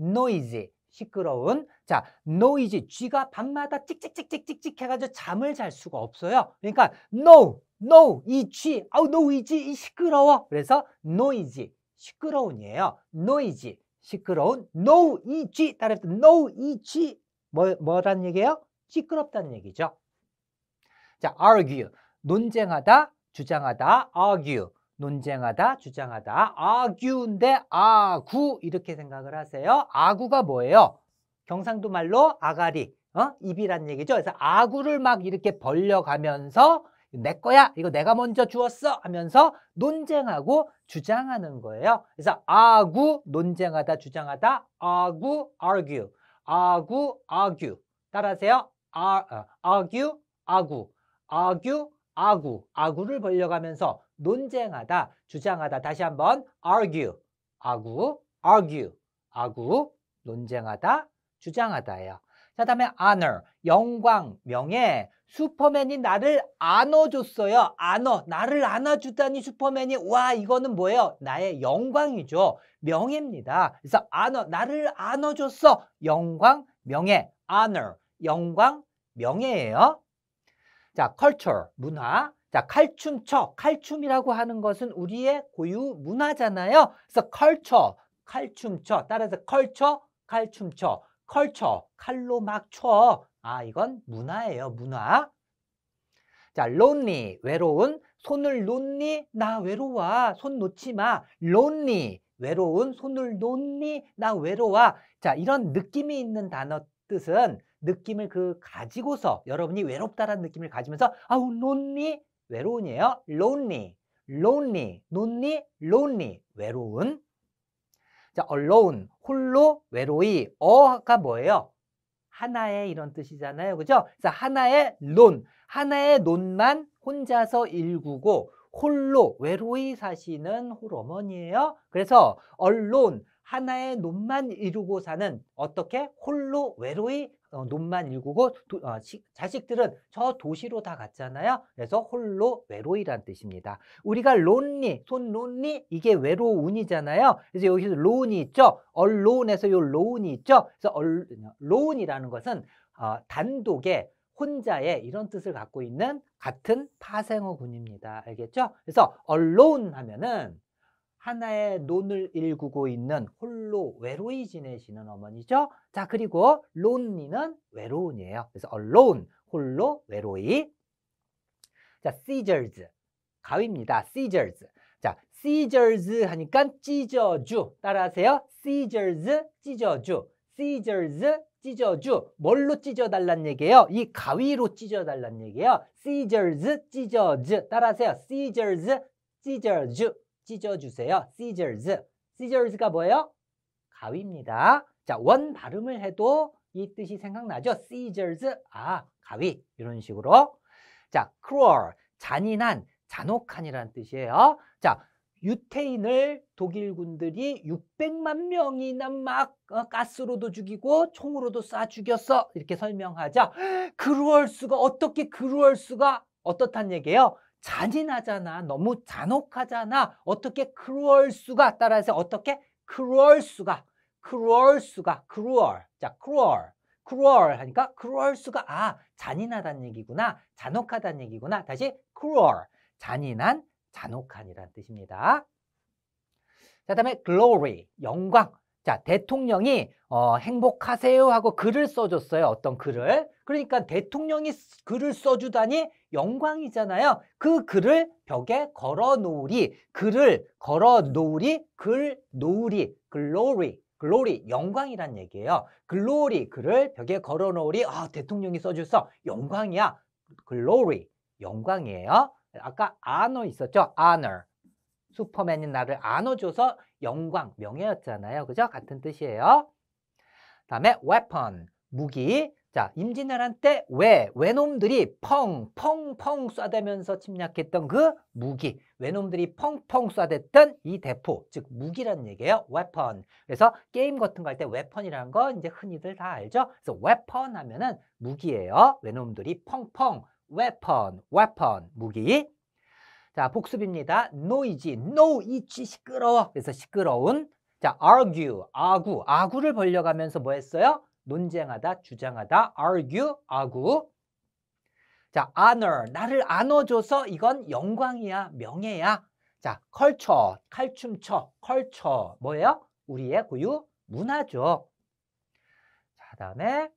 noisy 시끄러운 자 noisy 쥐가 밤마다 찍찍찍찍찍찍 해가지고 잠을 잘 수가 없어요. 그러니까 no no 이쥐 아우 no 이지 이 시끄러워 그래서 noisy 시끄러운이에요. noisy 시끄러운 no 이지 따라서 no 이지 뭐 뭐란 얘기예요? 시끄럽다는 얘기죠. 자 argue 논쟁하다 주장하다 argue 논쟁하다, 주장하다. 아규인데 아구 이렇게 생각을 하세요. 아구가 뭐예요? 경상도 말로 아가리, 어? 입이란 얘기죠. 그래서 아구를 막 이렇게 벌려가면서 내 거야. 이거 내가 먼저 주었어. 하면서 논쟁하고 주장하는 거예요. 그래서 아구 논쟁하다, 주장하다. 아구 argue. 아구 argue. 따라하세요. 아, argue 어, 아구. 아구 아구. 아구를 벌려가면서 논쟁하다, 주장하다. 다시 한번 argue, 아구, argue, 아구, 논쟁하다, 주장하다예요. 자, 다음에 honor, 영광, 명예. 슈퍼맨이 나를 안아줬어요. 안어, 나를 안아주다니 슈퍼맨이 와 이거는 뭐예요? 나의 영광이죠. 명예입니다. 그래서 안어, 나를 안아줬어. 영광, 명예, honor, 영광, 명예예요. 자, culture, 문화. 자, 칼춤춰, 칼춤이라고 하는 것은 우리의 고유 문화잖아요. 그래서 컬처, 칼춤춰, 따라서 컬처, 칼춤춰, 컬처, 칼로 막 쳐. 아, 이건 문화예요, 문화. 자, 론니, 외로운, 손을 놓니, 나 외로워, 손 놓지 마, 론니, 외로운, 손을 놓니, 나 외로워. 자, 이런 느낌이 있는 단어 뜻은 느낌을 그 가지고서 여러분이 외롭다라는 느낌을 가지면서 아우 론니? 외로운이에요. lonely, lonely, lonely, lonely, 외로운. 자, alone, 홀로, 외로이, 어가 뭐예요? 하나의 이런 뜻이잖아요. 그죠? 자, 하나의 논, 하나의 논만 혼자서 일구고 홀로 외로이 사시는 홀어머니예요. 그래서 alone, 하나의 논만 이루고 사는 어떻게 홀로 외로이 어, 논만 일구고 도, 어, 시, 자식들은 저 도시로 다 갔잖아요. 그래서 홀로 외로이란 뜻입니다. 우리가 론리, 손 론리 이게 외로운이잖아요. 그래서 여기서 론이 있죠. 얼론에서 요 론이 있죠. 그래서 얼, 론이라는 것은 어, 단독의 혼자의 이런 뜻을 갖고 있는 같은 파생어군입니다. 알겠죠? 그래서 a 론 하면은 하나의 논을 일구고 있는 홀로 외로이 지내시는 어머니죠. 자, 그리고 론니는 외로운이에요. 그래서 alone, 홀로 외로이. 자, s e i z u r s 가위입니다. s e i z u r s 자, s e i z u r s 하니까 찢어주. 따라하세요. s e i z u r s 찢어주. s e i z u r s 찢어주. 뭘로 찢어달란 얘기예요? 이 가위로 찢어달란 얘기예요. s e i z u r s 찢어주. 따라하세요. s e i z u r s 찢어주. 찢어주세요. scissors. scissors가 뭐예요? 가위입니다. 자, 원 발음을 해도 이 뜻이 생각나죠? scissors. 아, 가위. 이런 식으로. 자, cruel. 잔인한, 잔혹한이라는 뜻이에요. 자, 유태인을 독일군들이 600만 명이나 막 어, 가스로도 죽이고 총으로도 쏴 죽였어. 이렇게 설명하자. 그루얼 수가, 어떻게 그루얼 수가, 어떻단 얘기예요? 잔인하잖아. 너무 잔혹하잖아. 어떻게 cruel 수가 따라서 어떻게 cruel 수가 cruel 수가 cruel 자 cruel cruel 하니까 cruel 수가 아 잔인하다는 얘기구나. 잔혹하다는 얘기구나. 다시 cruel 잔인한 잔혹한이란 뜻입니다. 자, 다음에 glory 영광 자, 대통령이 어, 행복하세요 하고 글을 써줬어요. 어떤 글을. 그러니까 대통령이 글을 써주다니 영광이잖아요. 그 글을 벽에 걸어 놓으리. 글을 걸어 놓으리. 글 놓으리. 글로리. 글로리 영광이란 얘기예요. 글로리 글을 벽에 걸어 놓으리. 아, 대통령이 써줬어 영광이야. 글로리 영광이에요. 아까 honor 있었죠? honor. 슈퍼맨이 나를 안어줘서 영광, 명예였잖아요. 그죠? 같은 뜻이에요. 다음에 weapon, 무기. 자, 임진왜란 때 왜 외놈들이 펑펑펑 쏴대면서 침략했던 그 무기, 외놈들이 펑펑 쏴댔던 이 대포, 즉무기란 얘기예요. w 펀 그래서 게임 같은 거 할 때 w 펀이라는건 이제 흔히들 다 알죠. 그래서 w 펀 하면은 무기예요. 외놈들이 펑펑 w 펀 a 펀 무기. 자, 복습입니다. 노이지, 노이 n 시끄러워. 그래서 시끄러운 자, argue, 아구, 아구를 벌려가면서 뭐 했어요? 논쟁하다, 주장하다, argue, 아구. 자, honor, 나를 안어줘서 이건 영광이야, 명예야. 자, culture, 칼춤쳐, culture, 뭐예요? 우리의 고유 문화죠. 자, 다음에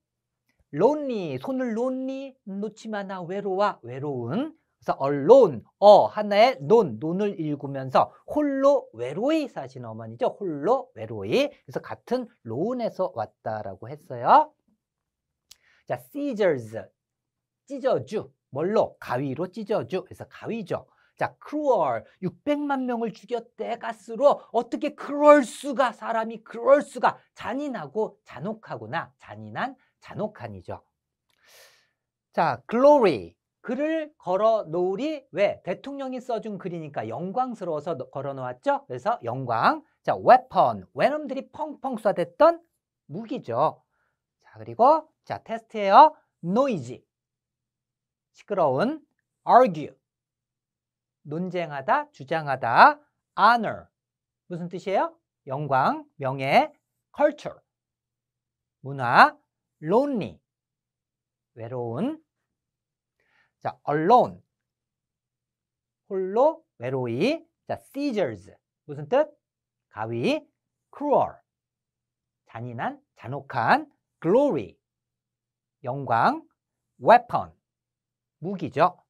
lonely, 손을 lonely, 놓지마 나 외로워, 외로운. 그래서 alone, 어 하나의 논, 논을 읽으면서 홀로 외로이 사신 어머니죠. 홀로 외로이. 그래서 같은 로에서 왔다라고 했어요. 자, scissors, 찢어주. 뭘로? 가위로 찢어주. 그래서 가위죠. 자, cruel, 600만 명을 죽였대 가스로 어떻게 그럴 수가 사람이 그럴 수가 잔인하고 잔혹하구나. 잔인한 잔혹한이죠. 자, glory, 글을 걸어 놓으리 왜? 대통령이 써준 글이니까 영광스러워서 걸어 놓았죠. 그래서 영광. 자, w e a 외놈들이 펑펑 쏴댔던 무기죠. 자, 그리고 자, 테스트해요노이 i 시끄러운 argue. 논쟁하다, 주장하다. honor. 무슨 뜻이에요? 영광, 명예, culture. 문화, lonely. 외로운 자, alone. 홀로, 외로이. 자, seizures. 무슨 뜻? 가위. cruel. 잔인한, 잔혹한. glory. 영광. weapon. 무기죠.